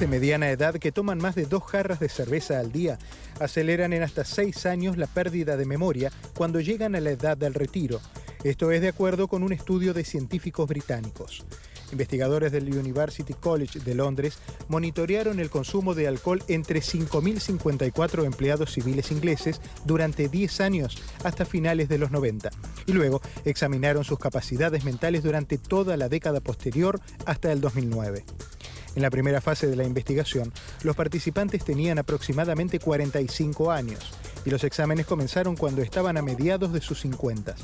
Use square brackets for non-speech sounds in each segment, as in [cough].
de mediana edad que toman más de dos jarras de cerveza al día aceleran en hasta seis años la pérdida de memoria cuando llegan a la edad del retiro. Esto es de acuerdo con un estudio de científicos británicos. Investigadores del University College de Londres monitorearon el consumo de alcohol entre 5.054 empleados civiles ingleses durante 10 años hasta finales de los 90 y luego examinaron sus capacidades mentales durante toda la década posterior hasta el 2009. En la primera fase de la investigación, los participantes tenían aproximadamente 45 años y los exámenes comenzaron cuando estaban a mediados de sus 50.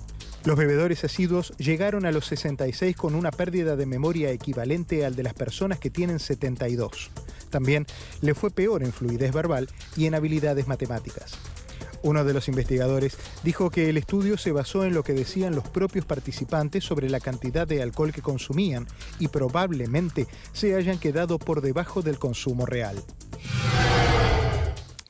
Los bebedores asiduos llegaron a los 66 con una pérdida de memoria equivalente al de las personas que tienen 72. También le fue peor en fluidez verbal y en habilidades matemáticas. Uno de los investigadores dijo que el estudio se basó en lo que decían los propios participantes sobre la cantidad de alcohol que consumían y probablemente se hayan quedado por debajo del consumo real.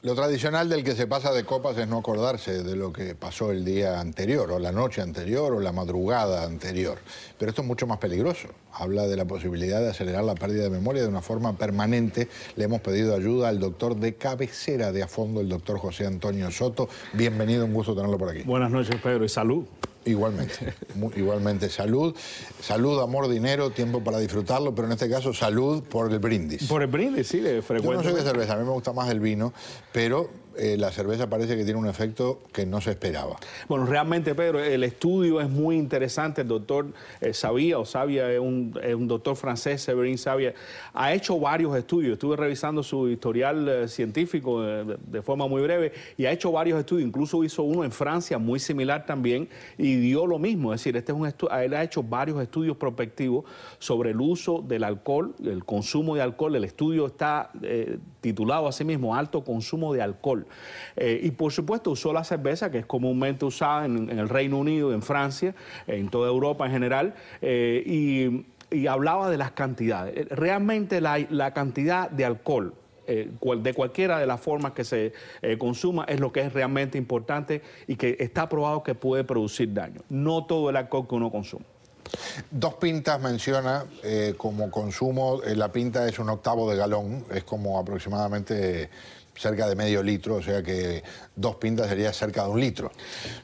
Lo tradicional del que se pasa de copas es no acordarse de lo que pasó el día anterior, o la noche anterior, o la madrugada anterior. Pero esto es mucho más peligroso. Habla de la posibilidad de acelerar la pérdida de memoria de una forma permanente. Le hemos pedido ayuda al doctor de cabecera de a fondo, el doctor José Antonio Soto. Bienvenido, un gusto tenerlo por aquí. Buenas noches, Pedro, y salud. Igualmente, igualmente salud, salud, amor, dinero, tiempo para disfrutarlo, pero en este caso salud por el brindis. Por el brindis, sí, de frecuente. Yo no soy de cerveza, a mí me gusta más el vino, pero eh, la cerveza parece que tiene un efecto que no se esperaba. Bueno, realmente, Pedro, el estudio es muy interesante. El doctor eh, Sabía o Sabia, es un, doctor francés, Severin Sabia, ha hecho varios estudios. Estuve revisando su historial eh, científico de, forma muy breve y ha hecho varios estudios. Incluso hizo uno en Francia muy similar también y dio lo mismo. Es decir, este es un él ha hecho varios estudios prospectivos sobre el uso del alcohol, el consumo de alcohol. El estudio está titulado así mismo, Alto Consumo de Alcohol. Eh, y por supuesto usó la cerveza, que es comúnmente usada en, el Reino Unido, en Francia, en toda Europa en general, eh, y, hablaba de las cantidades. Eh, realmente la, cantidad de alcohol de cualquiera de las formas que se consuma es lo que es realmente importante y que está probado que puede producir daño. No todo el alcohol que uno consume. Dos pintas menciona como consumo, la pinta es un octavo de galón, es como aproximadamente cerca de medio litro, o sea que dos pintas sería cerca de un litro.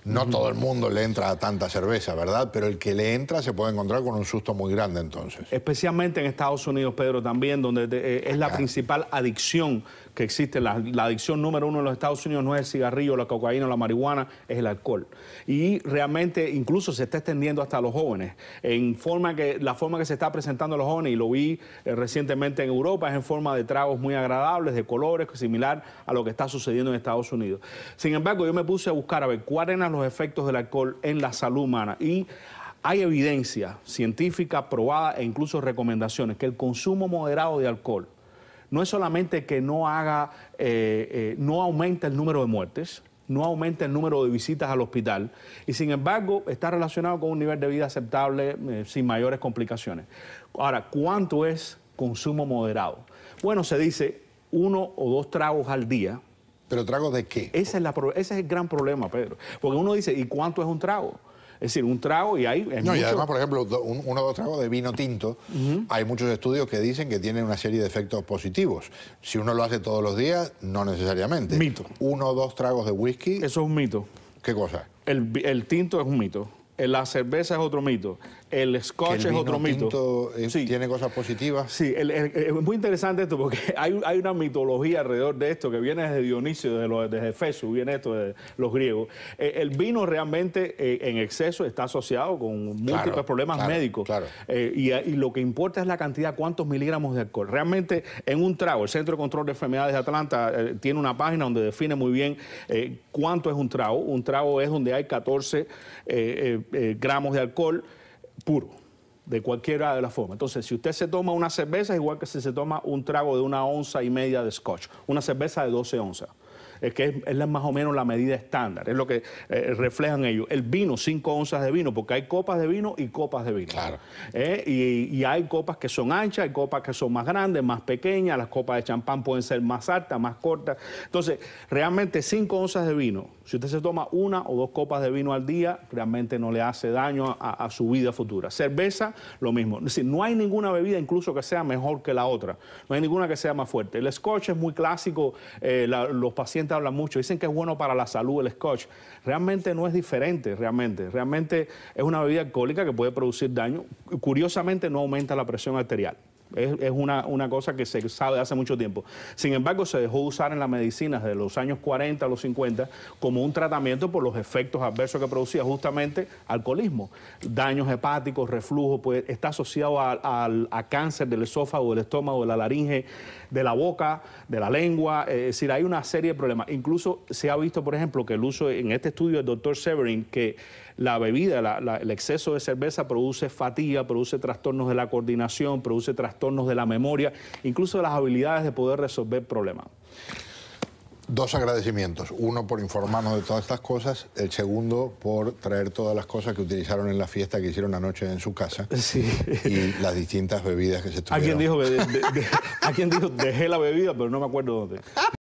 No todo el mundo le entra a tanta cerveza, ¿verdad? Pero el que le entra se puede encontrar con un susto muy grande entonces. Especialmente en Estados Unidos, Pedro, también, donde eh, es la principal adicción que existe. La, adicción número uno en los Estados Unidos no es el cigarrillo, la cocaína, o la marihuana, es el alcohol. Y realmente incluso se está extendiendo hasta los jóvenes. En forma que, la forma que se está presentando a los jóvenes, y lo vi eh, recientemente en Europa, es en forma de tragos muy agradables, de colores, similar a lo que está sucediendo en Estados Unidos. Sin embargo, yo me puse a buscar a ver cuáles eran los efectos del alcohol en la salud humana. Y hay evidencia científica probada e incluso recomendaciones que el consumo moderado de alcohol no es solamente que no haga, eh, eh, no aumenta el número de muertes, no aumenta el número de visitas al hospital y sin embargo está relacionado con un nivel de vida aceptable eh, sin mayores complicaciones. Ahora, ¿cuánto es consumo moderado? Bueno, se dice uno o dos tragos al día. ¿Pero tragos de qué? es, ese es el gran problema, Pedro. Porque uno dice, ¿y cuánto es un trago? Es decir, un trago y hay... No, y además, por ejemplo, uno o dos tragos de vino tinto, hay muchos estudios que dicen que tiene una serie de efectos positivos. Si uno lo hace todos los días, no necesariamente. Mito. Uno o dos tragos de whisky... Eso es un mito. ¿Qué cosa? El, el tinto es un mito. La cerveza es otro mito. El scotch es otro mito. Eh, sí. Tiene cosas positivas. Sí, es muy interesante esto porque hay, una mitología alrededor de esto que viene desde Dionisio, desde, lo, viene esto de los griegos. Eh, el vino realmente eh, en exceso está asociado con múltiples problemas médicos. y, lo que importa es la cantidad, cuántos miligramos de alcohol. Realmente en un trago, el Centro de Control de Enfermedades de Atlanta tiene una página donde define muy bien cuánto es un trago. Un trago es donde hay 14 gramos de alcohol puro, de cualquiera de las formas. Entonces, si usted se toma una cerveza, es igual que si se toma un trago de una onza y media de scotch, una cerveza de 12 onzas es que es, más o menos la medida estándar, es lo que eh, reflejan ellos. El vino, 5 onzas de vino, porque hay copas de vino y copas de vino. Eh, y, hay copas que son anchas, hay copas que son más grandes, más pequeñas, las copas de champán pueden ser más altas, más cortas. Entonces, realmente 5 onzas de vino, si usted se toma una o dos copas de vino al día, realmente no le hace daño a, su vida futura. Cerveza, lo mismo. Es decir, no hay ninguna bebida incluso que sea mejor que la otra, no hay ninguna que sea más fuerte. El scotch es muy clásico, eh, los pacientes habla mucho, dicen que es bueno para la salud el scotch. Realmente no es diferente, realmente. Realmente es una bebida alcohólica que puede producir daño. Curiosamente no aumenta la presión arterial. Es, una, cosa que se sabe hace mucho tiempo. Sin embargo, se dejó usar en la medicina de los años 40 a los 50 como un tratamiento por los efectos adversos que producía justamente alcoholismo. Daños hepáticos, reflujo, pues está asociado a, cáncer del esófago, del estómago, de la laringe, de la boca, de la lengua. Es decir, hay una serie de problemas. Incluso se ha visto, por ejemplo, que el uso en este estudio del doctor Severin, que la bebida, el exceso de cerveza produce fatiga, produce trastornos de la coordinación, produce trastornos de la memoria, incluso de las habilidades de poder resolver problemas. Dos agradecimientos. Uno por informarnos de todas estas cosas. El segundo por traer todas las cosas que utilizaron en la fiesta que hicieron anoche en su casa. Sí. Y las distintas bebidas que se tuvieron. ¿A quién dijo, que [laughs] dijo dejé la bebida, pero no me acuerdo dónde?